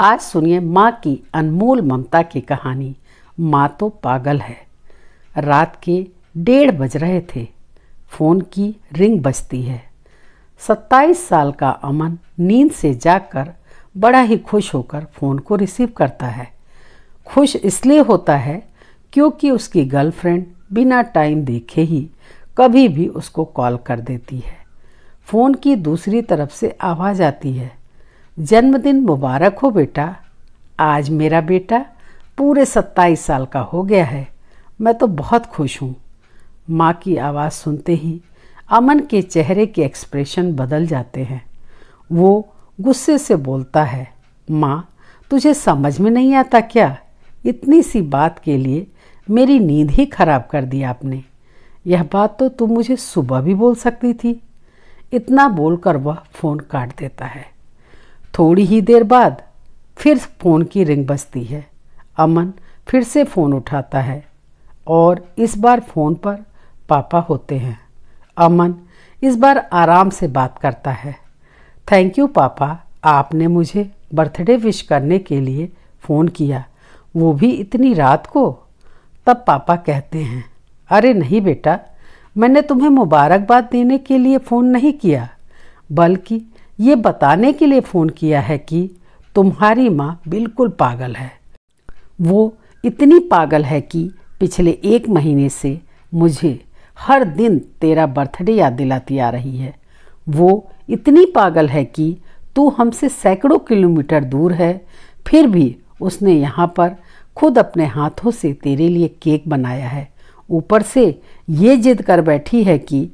आज सुनिए माँ की अनमोल ममता की कहानी माँ तो पागल है रात के डेढ़ बज रहे थे फ़ोन की रिंग बजती है सत्ताईस साल का अमन नींद से जागकर बड़ा ही खुश होकर फ़ोन को रिसीव करता है खुश इसलिए होता है क्योंकि उसकी गर्लफ्रेंड बिना टाइम देखे ही कभी भी उसको कॉल कर देती है फ़ोन की दूसरी तरफ से आवाज़ आती है जन्मदिन मुबारक हो बेटा आज मेरा बेटा पूरे सत्ताईस साल का हो गया है मैं तो बहुत खुश हूँ माँ की आवाज़ सुनते ही अमन के चेहरे के एक्सप्रेशन बदल जाते हैं वो गुस्से से बोलता है माँ तुझे समझ में नहीं आता क्या इतनी सी बात के लिए मेरी नींद ही खराब कर दी आपने यह बात तो तुम मुझे सुबह भी बोल सकती थी इतना बोलकर वह फ़ोन काट देता है थोड़ी ही देर बाद फिर फ़ोन की रिंग बजती है अमन फिर से फ़ोन उठाता है और इस बार फ़ोन पर पापा होते हैं अमन इस बार आराम से बात करता है थैंक यू पापा आपने मुझे बर्थडे विश करने के लिए फ़ोन किया वो भी इतनी रात को तब पापा कहते हैं अरे नहीं बेटा मैंने तुम्हें मुबारकबाद देने के लिए फ़ोन नहीं किया बल्कि ये बताने के लिए फ़ोन किया है कि तुम्हारी माँ बिल्कुल पागल है वो इतनी पागल है कि पिछले एक महीने से मुझे हर दिन तेरा बर्थडे याद दिलाती आ रही है वो इतनी पागल है कि तू हमसे सैकड़ों किलोमीटर दूर है फिर भी उसने यहाँ पर खुद अपने हाथों से तेरे लिए केक बनाया है ऊपर से ये जिद कर बैठी है कि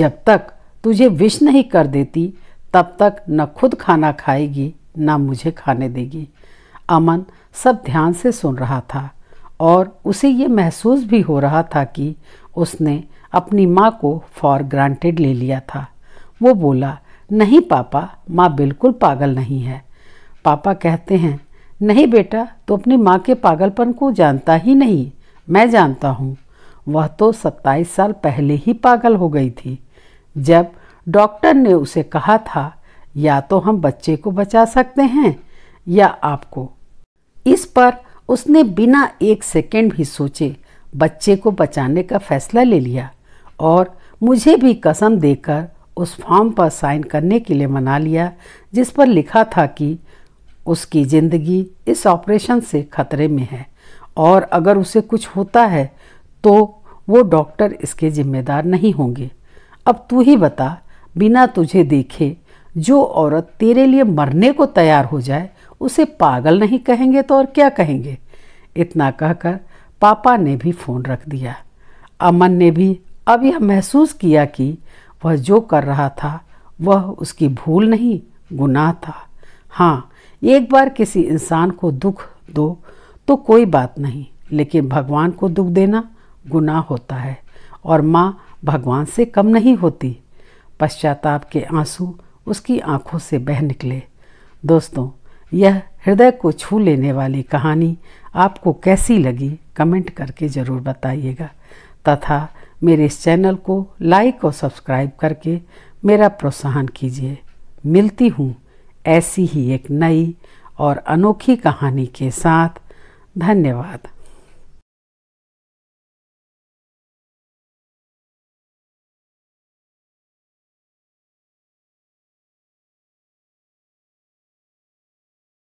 जब तक तुझे विश नहीं कर देती तब तक न खुद खाना खाएगी न मुझे खाने देगी अमन सब ध्यान से सुन रहा था और उसे ये महसूस भी हो रहा था कि उसने अपनी माँ को फॉर ग्रांटेड ले लिया था वो बोला नहीं पापा माँ बिल्कुल पागल नहीं है पापा कहते हैं नहीं बेटा तो अपनी माँ के पागलपन को जानता ही नहीं मैं जानता हूँ वह तो सत्ताईस साल पहले ही पागल हो गई थी जब डॉक्टर ने उसे कहा था या तो हम बच्चे को बचा सकते हैं या आपको इस पर उसने बिना एक सेकेंड भी सोचे बच्चे को बचाने का फैसला ले लिया और मुझे भी कसम देकर उस फॉर्म पर साइन करने के लिए मना लिया जिस पर लिखा था कि उसकी ज़िंदगी इस ऑपरेशन से खतरे में है और अगर उसे कुछ होता है तो वो डॉक्टर इसके जिम्मेदार नहीं होंगे अब तू ही बता बिना तुझे देखे जो औरत तेरे लिए मरने को तैयार हो जाए उसे पागल नहीं कहेंगे तो और क्या कहेंगे इतना कहकर पापा ने भी फ़ोन रख दिया अमन ने भी अब यह महसूस किया कि वह जो कर रहा था वह उसकी भूल नहीं गुनाह था हाँ एक बार किसी इंसान को दुख दो तो कोई बात नहीं लेकिन भगवान को दुख देना गुनाह होता है और माँ भगवान से कम नहीं होती पश्चाताप के आंसू उसकी आंखों से बह निकले दोस्तों यह हृदय को छू लेने वाली कहानी आपको कैसी लगी कमेंट करके ज़रूर बताइएगा तथा मेरे इस चैनल को लाइक और सब्सक्राइब करके मेरा प्रोत्साहन कीजिए मिलती हूँ ऐसी ही एक नई और अनोखी कहानी के साथ धन्यवाद